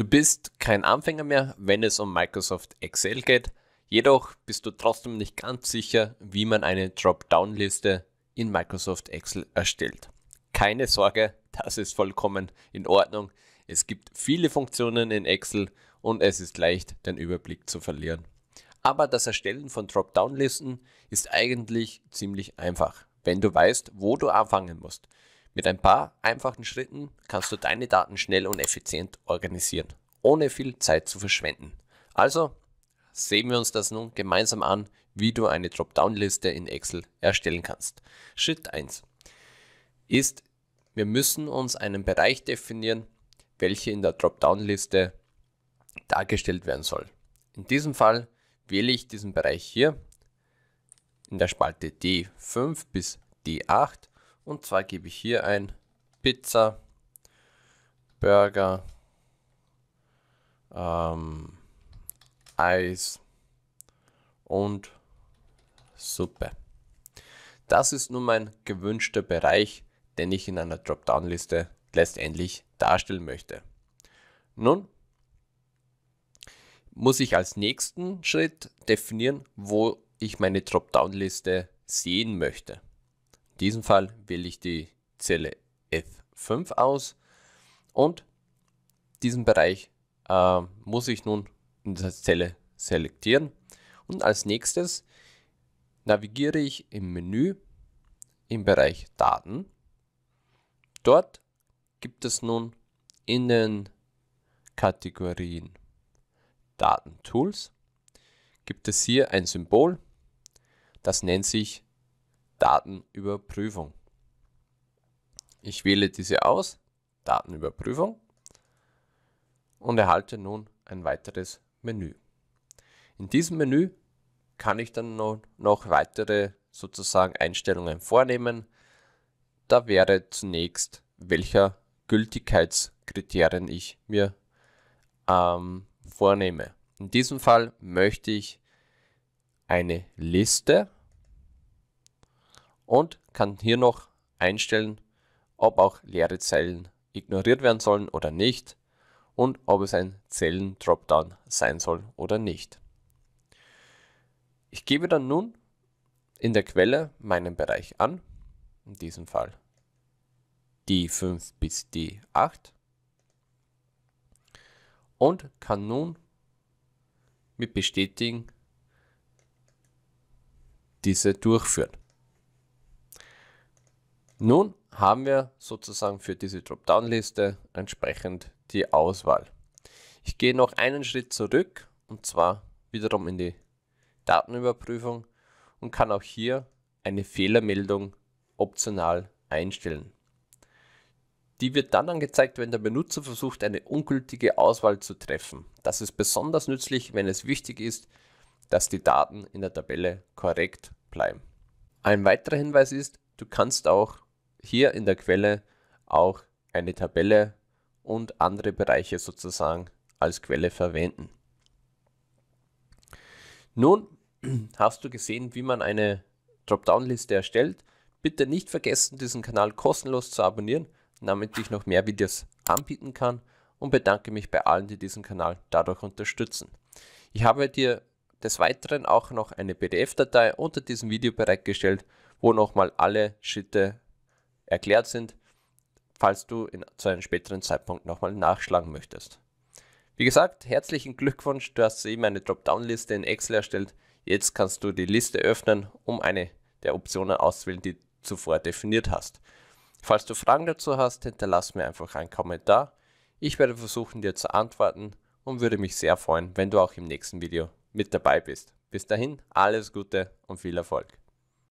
Du bist kein Anfänger mehr, wenn es um Microsoft Excel geht. Jedoch bist du trotzdem nicht ganz sicher, wie man eine Dropdown-Liste in Microsoft Excel erstellt. Keine Sorge, das ist vollkommen in Ordnung. Es gibt viele Funktionen in Excel und es ist leicht, den Überblick zu verlieren. Aber das Erstellen von Dropdown-Listen ist eigentlich ziemlich einfach, wenn du weißt, wo du anfangen musst. Mit ein paar einfachen Schritten kannst du deine Daten schnell und effizient organisieren, ohne viel Zeit zu verschwenden. Also sehen wir uns das nun gemeinsam an, wie du eine Dropdown-Liste in Excel erstellen kannst. Schritt 1 ist, wir müssen uns einen Bereich definieren, welche in der Dropdown-Liste dargestellt werden soll. In diesem Fall wähle ich diesen Bereich hier in der Spalte D5 bis D8 und zwar gebe ich hier ein Pizza, Burger, ähm, Eis und Suppe. Das ist nun mein gewünschter Bereich, den ich in einer Dropdown-Liste letztendlich darstellen möchte. Nun muss ich als nächsten Schritt definieren, wo ich meine Dropdown-Liste sehen möchte diesem Fall wähle ich die Zelle F5 aus und diesen Bereich äh, muss ich nun in der Zelle selektieren. Und als nächstes navigiere ich im Menü im Bereich Daten. Dort gibt es nun in den Kategorien Datentools gibt es hier ein Symbol, das nennt sich Datenüberprüfung. Ich wähle diese aus, Datenüberprüfung, und erhalte nun ein weiteres Menü. In diesem Menü kann ich dann noch, noch weitere sozusagen Einstellungen vornehmen. Da wäre zunächst, welcher Gültigkeitskriterien ich mir ähm, vornehme. In diesem Fall möchte ich eine Liste und kann hier noch einstellen, ob auch leere Zeilen ignoriert werden sollen oder nicht und ob es ein Zellen-Dropdown sein soll oder nicht. Ich gebe dann nun in der Quelle meinen Bereich an, in diesem Fall D5 bis D8 und kann nun mit Bestätigen diese durchführen. Nun haben wir sozusagen für diese Dropdown-Liste entsprechend die Auswahl. Ich gehe noch einen Schritt zurück und zwar wiederum in die Datenüberprüfung und kann auch hier eine Fehlermeldung optional einstellen. Die wird dann angezeigt, wenn der Benutzer versucht, eine ungültige Auswahl zu treffen. Das ist besonders nützlich, wenn es wichtig ist, dass die Daten in der Tabelle korrekt bleiben. Ein weiterer Hinweis ist, du kannst auch hier in der Quelle auch eine Tabelle und andere Bereiche sozusagen als Quelle verwenden. Nun hast du gesehen, wie man eine Dropdown-Liste erstellt. Bitte nicht vergessen, diesen Kanal kostenlos zu abonnieren, damit ich noch mehr Videos anbieten kann und bedanke mich bei allen, die diesen Kanal dadurch unterstützen. Ich habe dir des Weiteren auch noch eine PDF-Datei unter diesem Video bereitgestellt, wo nochmal alle Schritte erklärt sind, falls du in, zu einem späteren Zeitpunkt nochmal nachschlagen möchtest. Wie gesagt, herzlichen Glückwunsch, du hast eben eine Dropdown-Liste in Excel erstellt. Jetzt kannst du die Liste öffnen, um eine der Optionen auszuwählen, die du zuvor definiert hast. Falls du Fragen dazu hast, hinterlass mir einfach einen Kommentar. Ich werde versuchen, dir zu antworten und würde mich sehr freuen, wenn du auch im nächsten Video mit dabei bist. Bis dahin, alles Gute und viel Erfolg.